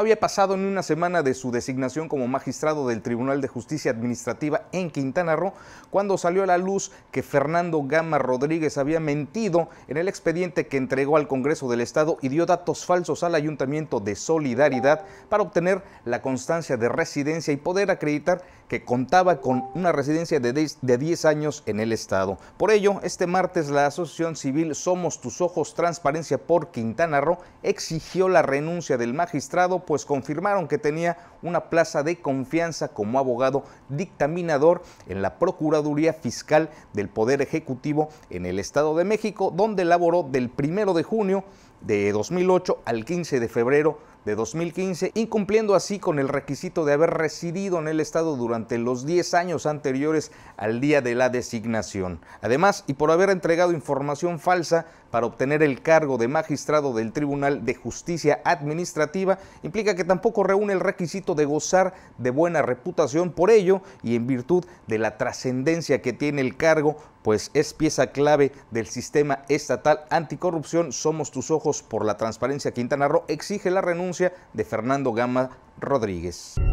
había pasado en una semana de su designación como magistrado del Tribunal de Justicia Administrativa en Quintana Roo cuando salió a la luz que Fernando Gama Rodríguez había mentido en el expediente que entregó al Congreso del Estado y dio datos falsos al Ayuntamiento de Solidaridad para obtener la constancia de residencia y poder acreditar que contaba con una residencia de 10 años en el Estado. Por ello, este martes la Asociación Civil Somos Tus Ojos Transparencia por Quintana Roo exigió la renuncia del magistrado pues confirmaron que tenía una plaza de confianza como abogado dictaminador en la Procuraduría Fiscal del Poder Ejecutivo en el Estado de México, donde laboró del 1 de junio de 2008 al 15 de febrero de 2015, incumpliendo así con el requisito de haber residido en el Estado durante los 10 años anteriores al día de la designación. Además, y por haber entregado información falsa para obtener el cargo de magistrado del Tribunal de Justicia Administrativa, implica que tampoco reúne el requisito de gozar de buena reputación por ello y en virtud de la trascendencia que tiene el cargo, pues es pieza clave del sistema estatal anticorrupción. Somos tus ojos por la transparencia Quintana Roo exige la renuncia de Fernando Gama Rodríguez.